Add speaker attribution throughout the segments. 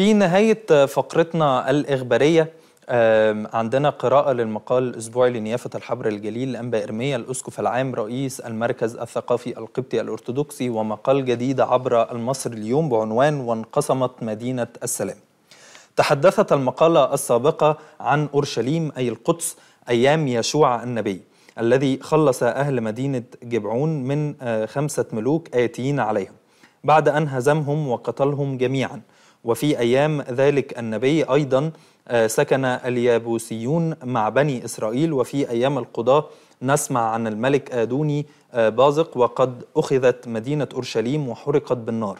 Speaker 1: في نهاية فقرتنا الإخبارية عندنا قراءة للمقال الأسبوعي لنيافة الحبر الجليل لأنبا إرميا الأسقف العام رئيس المركز الثقافي القبطي الأرثوذكسي ومقال جديد عبر المصري اليوم بعنوان وانقسمت مدينة السلام تحدثت المقالة السابقة عن أورشليم أي القدس أيام يشوع النبي الذي خلص أهل مدينة جبعون من آه، خمسة ملوك آتيين عليهم بعد أن هزمهم وقتلهم جميعا وفي أيام ذلك النبي أيضا آه، سكن اليابوسيون مع بني إسرائيل وفي أيام القضاة نسمع عن الملك آدوني آه، بازق وقد أخذت مدينة أورشليم وحرقت بالنار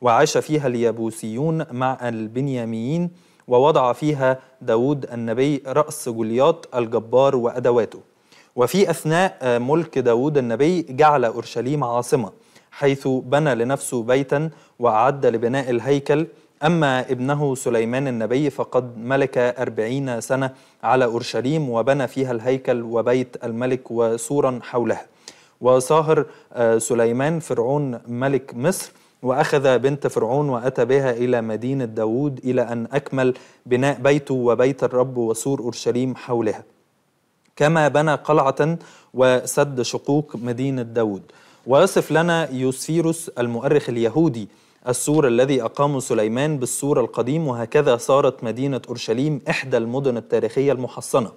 Speaker 1: وعاش فيها اليابوسيون مع البنياميين ووضع فيها داود النبي رأس جليات الجبار وأدواته وفي أثناء آه، ملك داود النبي جعل أورشليم عاصمة حيث بنى لنفسه بيتا وأعد لبناء الهيكل أما ابنه سليمان النبي فقد ملك أربعين سنة على أورشليم وبنى فيها الهيكل وبيت الملك وسورا حولها وصاهر آه، سليمان فرعون ملك مصر وأخذ بنت فرعون وأتى بها إلى مدينة داود إلى أن أكمل بناء بيته وبيت الرب وسور أورشليم حولها كما بنى قلعة وسد شقوق مدينة داود ويصف لنا يوسفيروس المؤرخ اليهودي السور الذي أقامه سليمان بالسور القديم وهكذا صارت مدينة أورشليم إحدى المدن التاريخية المحصنة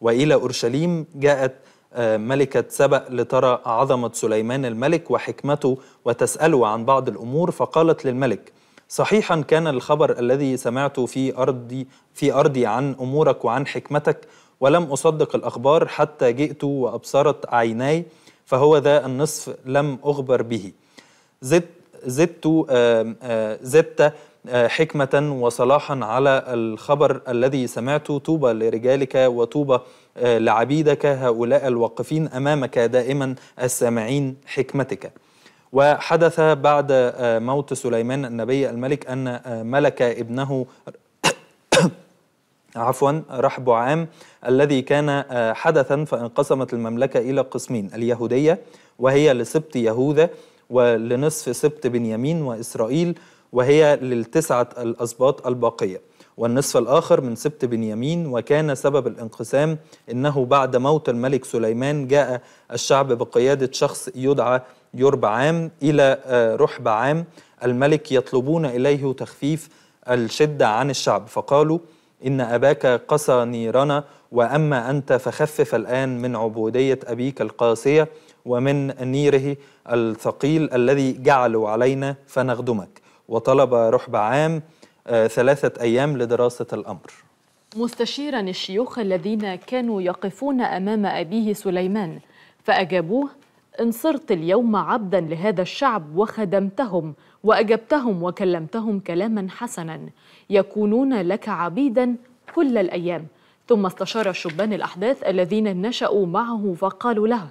Speaker 1: وإلى أورشليم جاءت آه، ملكة سبأ لترى عظمة سليمان الملك وحكمته وتسأله عن بعض الأمور فقالت للملك صحيحا كان الخبر الذي سمعته في أرضي, في أرضي عن أمورك وعن حكمتك ولم أصدق الأخبار حتى جئت وأبصرت عيناي فهو ذا النصف لم أخبر به زدت زدت آه، آه، زدت آه، حكمة وصلاحا على الخبر الذي سمعته طوبى لرجالك وطوبى لعبيدك هؤلاء الواقفين أمامك دائما السامعين حكمتك وحدث بعد موت سليمان النبي الملك أن ملك ابنه عفوا رحب عام الذي كان حدثا فانقسمت المملكة إلى قسمين اليهودية وهي لسبط يهوذا ولنصف سبط بنيامين وإسرائيل وهي للتسعة الأسباط الباقية والنصف الآخر من سبط بنيامين وكان سبب الانقسام أنه بعد موت الملك سليمان جاء الشعب بقيادة شخص يدعى يربعام إلى آه، رحبعام الملك يطلبون إليه تخفيف الشدة عن الشعب فقالوا إن أباك قسى نيرنا وأما أنت فخفف الآن من عبودية أبيك القاسية ومن نيره الثقيل الذي جعلوا علينا فنخدمك وطلب رحب عام آه، ثلاثة أيام لدراسة الأمر
Speaker 2: مستشيرا الشيوخ الذين كانوا يقفون أمام أبيه سليمان فأجابوه إن صرت اليوم عبدا لهذا الشعب وخدمتهم وأجبتهم وكلمتهم كلاما حسنا يكونون لك عبيدا كل الأيام ثم استشار شبان الأحداث الذين نشأوا معه فقالوا له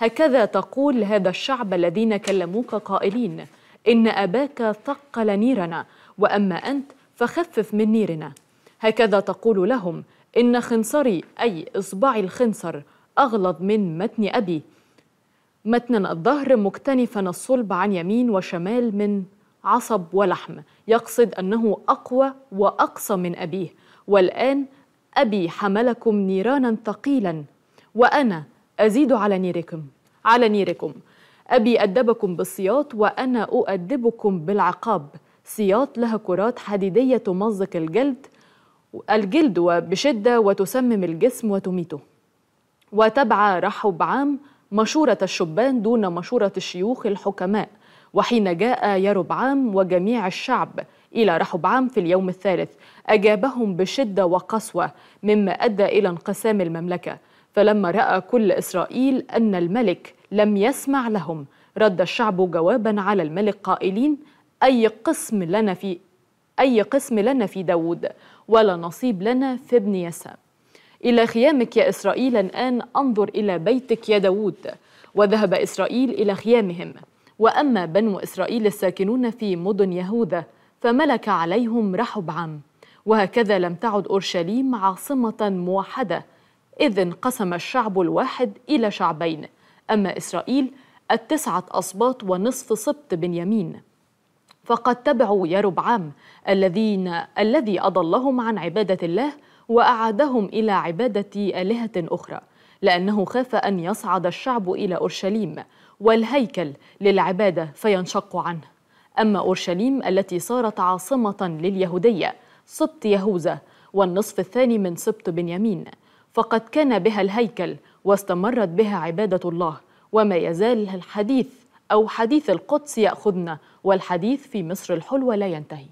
Speaker 2: هكذا تقول هذا الشعب الذين كلموك قائلين إن أباك ثقل نيرنا وأما أنت فخفف من نيرنا هكذا تقول لهم إن خنصري أي إصبعي الخنصر أغلظ من متن أبي متن الظهر مكتنفا الصلب عن يمين وشمال من عصب ولحم يقصد أنه أقوى وأقصى من أبيه والآن أبي حملكم نيرانا ثقيلا وأنا أزيد على نيركم على نيركم أبي أدبكم بالسياط وأنا أؤدبكم بالعقاب سياط لها كرات حديدية تمزق الجلد الجلد وبشدة وتسمم الجسم وتميته وتبع رحب عام مشورة الشبان دون مشورة الشيوخ الحكماء وحين جاء عام وجميع الشعب إلى رحب عام في اليوم الثالث أجابهم بشدة وقسوة مما أدى إلى انقسام المملكة فلما راى كل اسرائيل ان الملك لم يسمع لهم رد الشعب جوابا على الملك قائلين اي قسم لنا في اي قسم لنا في داوود ولا نصيب لنا في ابن يسام الى خيامك يا اسرائيل الان انظر الى بيتك يا داوود وذهب اسرائيل الى خيامهم واما بنو اسرائيل الساكنون في مدن يهوذا فملك عليهم رحب عم وهكذا لم تعد اورشليم عاصمه موحده إذ انقسم الشعب الواحد إلى شعبين أما إسرائيل التسعة أصباط ونصف سبط بنيامين فقد تبعوا ربعام الذين الذي أضلهم عن عبادة الله وأعادهم إلى عبادة آلهة أخرى لأنه خاف أن يصعد الشعب إلى أورشليم والهيكل للعبادة فينشق عنه أما أورشليم التي صارت عاصمة لليهودية سبط يهوذا والنصف الثاني من سبط بنيامين فقد كان بها الهيكل واستمرت بها عبادة الله وما يزال الحديث أو حديث القدس يأخذنا والحديث في مصر الحلوة لا ينتهي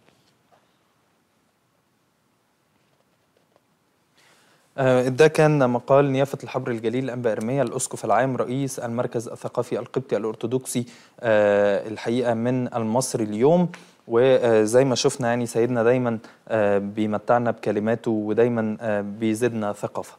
Speaker 1: ده آه، كان مقال نيافة الحبر الجليل أنبا إرميا الأسقف العام رئيس المركز الثقافي القبطي الأرثوذكسي آه، الحقيقة من المصري اليوم وزي ما شفنا يعني سيدنا دايما آه، بيمتعنا بكلماته ودايما بيزيدنا ثقافة